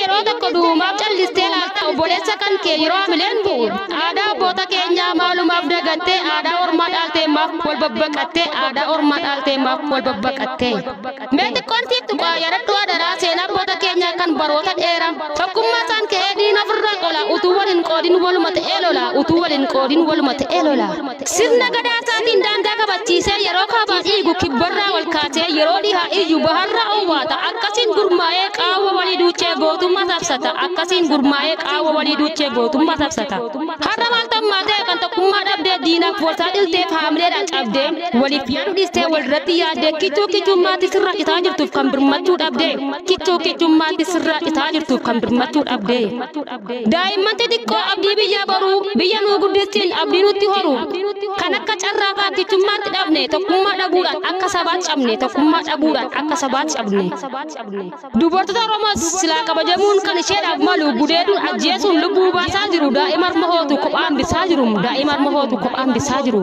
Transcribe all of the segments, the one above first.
yeroo tokko duumaaf callistee laalta obboleessa kan kee yeroo hamileen bu'u aadaa obboota keenyaa maalumaaf dagattee aadaa ormaa maaf wal babbaqattee aadaa ormaa dhaalteemaaf wal babbaqattee. Mee xiqqoon siif tuqaa yaradhu adaraa seenaa abboota keenyaa kan baroota dheeraa qoodin walumatti elola utuu waliin qoodin walumatti elola. sirna gadaasaatiin daangaa kabachiisee yeroo kaabaa dhiigu kibbarraa wal kaasee yeroo dhihaa iyyu baharra owwaata akkasiin gurmaa'ee qaawwa walii duuchee gootummaa sabsata akkasiin gurmaa'ee qaawwa walii duuchee gootummaa sabsata tam maal de kan tokkummaa dhabdee diinaaf warsaa dhilteef haamileedha cabdee waliif yaadu dhistee walirratti yaaddee kichuu kichummaatti sirra citaa jirtuuf kan birmachuu dhabdee kichuu kichummaatti sirra citaa jirtuuf kan birmachuu dhabdee daimante dikko abdii biyya baruu biyya nuu guddeessin abdiinutti horuu kan akka tidak abne, to tokkummaa dhabuudhaan akka abne, cabne tokkummaa dhabuudhaan akka abne. cabne dubartoota oromoos sila kabajamuun kan isheedhaaf malu budeeduun ajjeesuun lubbuu baasaa jiru daa'imar mahootu kophaan bisaa daimar daa'imar mahootu kophaan bisaa jiru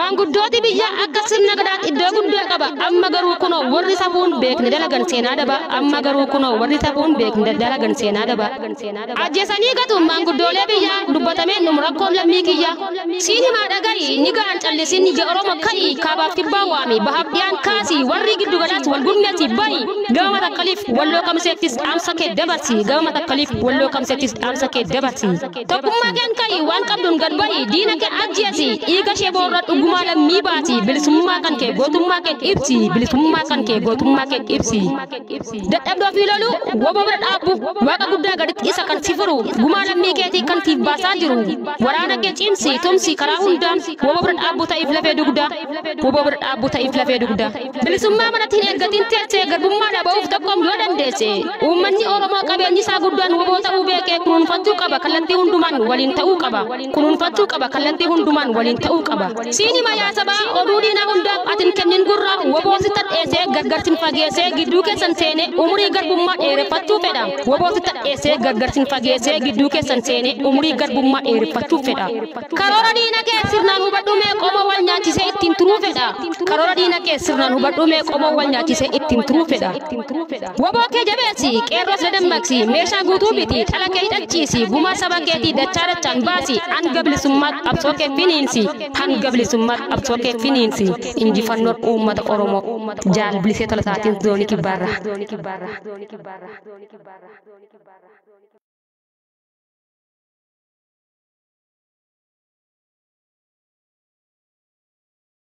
maanguddooti biyyaa akka sirna gadaat iddoo guddaa qaba amma garu kuno warri safuun beekne dalagan seenaa daba amma garuu kunoo warri safuun beekne dalagan seenaa daba ajjeesanii gatuun maanguddoolee biyyaa dubbatameen nomor aku lammii kiyya ya. himaa ya, ya. dhagaa kari ni gaan callisin ija oromo kari kaabaaftin baawwaame bahabdiyaan kasi warri giddugalaas wal gurmeeti bayi gama matakkaliif walloo kamseettis dhaamsa kee dabarsi gama matakkaliif walloo kamseettis dhaamsa kee dabarsi tokkummaa keen kari waan qabduun gad bayi diina kee ajjeesi dhiiga shee boorra dhuguma lammii baati bilisummaa kan kee gootummaa kee ibsi bilisummaa kan ma gootummaa ipsi ibsi dadhabdoo fi lolu waba bira dhaabbu waaqa guddaa gaditti isa kan sifuru mi ke ti kan tiif baasaa jiru waraana kee cimsi tumsi karaa hundaan wobobr dhaabbu ta'eef lafee dugdaa wobobr dhaabbu ta'eef lafee dugdaa bilisummaa manatti hin eeggatin teessee garbummaa dhaba'uuf tokkoom yoo dandeesse uummanni oromoo qabeenyi isaa guddaan woboo ta'uu beekee kunuunfachuu qaba kallattii hundumaan waliin ta'uu qaba kunuunfachuu qaba kallattii hundumaan waliin ta'uu qaba siinima yaa sabaa oduu diinaa hundaaf atin kennin gurraa woboo sitta eessee gargarsin fageessee gidduu keessan seene umurii garbummaa dheereffachuu fedha wobooti fagese gargarsin fageessee gidduu keessan seene umurii garbummaa dheereffachuu fedha karoora diina keessirnaan feda karora dina ke sirnan hubatu me qomo walnya ti se ittim tru feda wabo ke jabesi kerros ledem maksi mesha gutu biti talake dachi si guma sabake ti dachara changbasi an gabli summat absoke fininsi han gabli summat absoke fininsi injifannor ummat oromo jal blise tala satin doni ki barra